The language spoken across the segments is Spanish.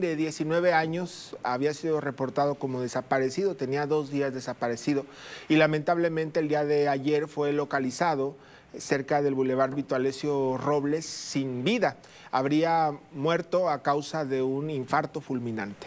de 19 años había sido reportado como desaparecido, tenía dos días desaparecido y lamentablemente el día de ayer fue localizado cerca del Boulevard Vitualesio Robles sin vida. Habría muerto a causa de un infarto fulminante.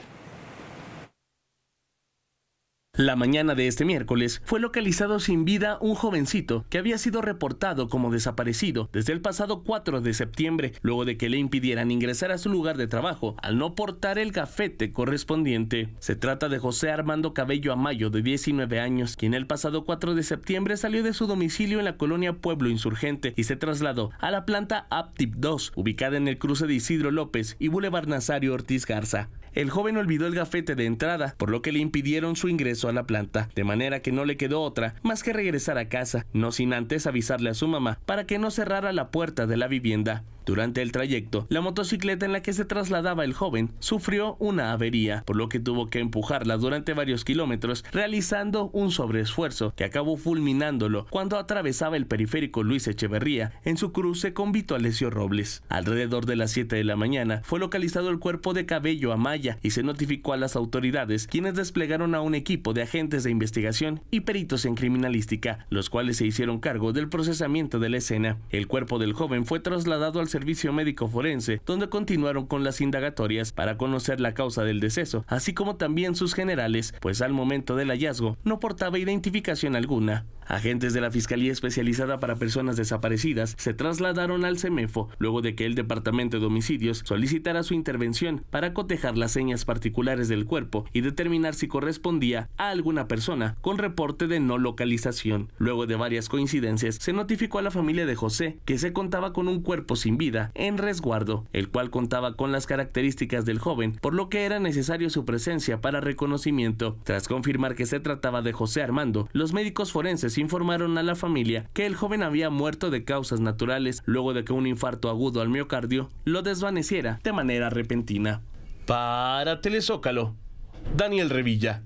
La mañana de este miércoles fue localizado sin vida un jovencito que había sido reportado como desaparecido desde el pasado 4 de septiembre, luego de que le impidieran ingresar a su lugar de trabajo al no portar el gafete correspondiente. Se trata de José Armando Cabello Amayo, de 19 años, quien el pasado 4 de septiembre salió de su domicilio en la colonia Pueblo Insurgente y se trasladó a la planta Aptip 2, ubicada en el cruce de Isidro López y Boulevard Nazario Ortiz Garza. El joven olvidó el gafete de entrada, por lo que le impidieron su ingreso a la planta, de manera que no le quedó otra más que regresar a casa, no sin antes avisarle a su mamá para que no cerrara la puerta de la vivienda. Durante el trayecto, la motocicleta en la que se trasladaba el joven sufrió una avería, por lo que tuvo que empujarla durante varios kilómetros, realizando un sobreesfuerzo que acabó fulminándolo cuando atravesaba el periférico Luis Echeverría en su cruce con Vito Alesio Robles. Alrededor de las 7 de la mañana fue localizado el cuerpo de Cabello Amaya y se notificó a las autoridades, quienes desplegaron a un equipo de agentes de investigación y peritos en criminalística, los cuales se hicieron cargo del procesamiento de la escena. El cuerpo del joven fue trasladado al servicio médico forense, donde continuaron con las indagatorias para conocer la causa del deceso, así como también sus generales, pues al momento del hallazgo no portaba identificación alguna. Agentes de la Fiscalía Especializada para Personas Desaparecidas se trasladaron al CEMEFO luego de que el Departamento de Homicidios solicitara su intervención para cotejar las señas particulares del cuerpo y determinar si correspondía a alguna persona con reporte de no localización. Luego de varias coincidencias, se notificó a la familia de José que se contaba con un cuerpo sin vida en resguardo, el cual contaba con las características del joven, por lo que era necesario su presencia para reconocimiento. Tras confirmar que se trataba de José Armando, los médicos forenses informaron a la familia que el joven había muerto de causas naturales luego de que un infarto agudo al miocardio lo desvaneciera de manera repentina. Para Telezócalo, Daniel Revilla.